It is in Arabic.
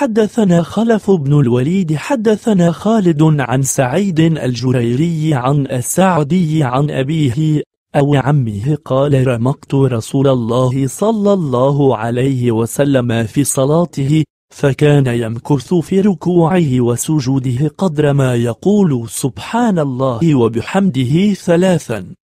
حدثنا خلف بن الوليد حدثنا خالد عن سعيد الجريري عن السعدي عن أبيه أو عمه قال رمقت رسول الله صلى الله عليه وسلم في صلاته فكان يمكث في ركوعه وسجوده قدر ما يقول سبحان الله وبحمده ثلاثا